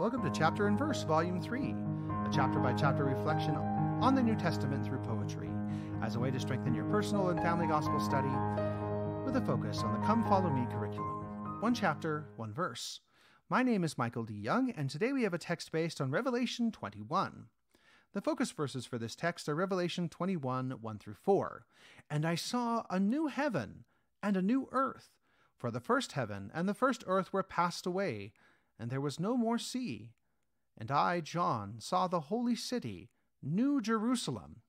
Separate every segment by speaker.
Speaker 1: Welcome to Chapter and Verse, Volume 3, a chapter by chapter reflection on the New Testament through poetry, as a way to strengthen your personal and family gospel study with a focus on the Come Follow Me curriculum. One chapter, one verse. My name is Michael D. Young, and today we have a text based on Revelation 21. The focus verses for this text are Revelation 21, 1 through 4. And I saw a new heaven and a new earth, for the first heaven and the first earth were passed away and there was no more sea. And I, John, saw the holy city, New Jerusalem,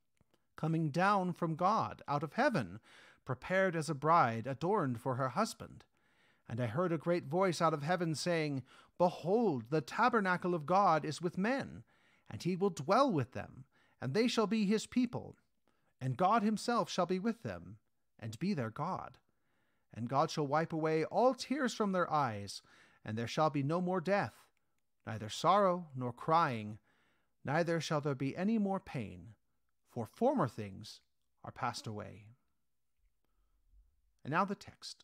Speaker 1: coming down from God out of heaven, prepared as a bride adorned for her husband. And I heard a great voice out of heaven saying, Behold, the tabernacle of God is with men, and he will dwell with them, and they shall be his people. And God himself shall be with them, and be their God. And God shall wipe away all tears from their eyes and there shall be no more death, neither sorrow nor crying, neither shall there be any more pain, for former things are passed away. And now the text.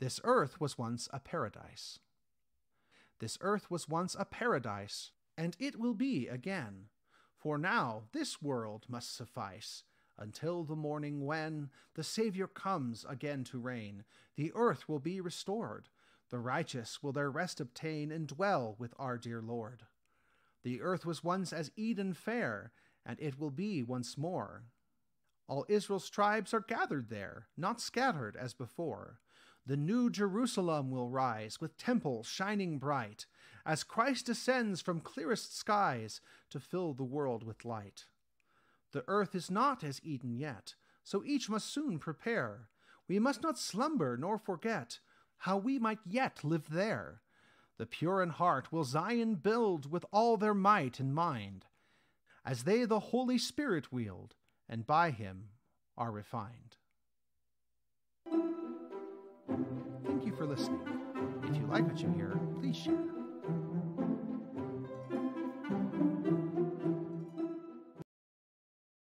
Speaker 1: This earth was once a paradise. This earth was once a paradise, and it will be again. For now this world must suffice, until the morning when the Saviour comes again to reign. The earth will be restored, the righteous will their rest obtain and dwell with our dear Lord. The earth was once as Eden fair, and it will be once more. All Israel's tribes are gathered there, not scattered as before. The new Jerusalem will rise, with temples shining bright, as Christ descends from clearest skies to fill the world with light. The earth is not as Eden yet, so each must soon prepare. We must not slumber nor forget how we might yet live there. The pure in heart will Zion build with all their might and mind, as they the Holy Spirit wield, and by him are refined. Thank you for listening. If you like what you hear, please share.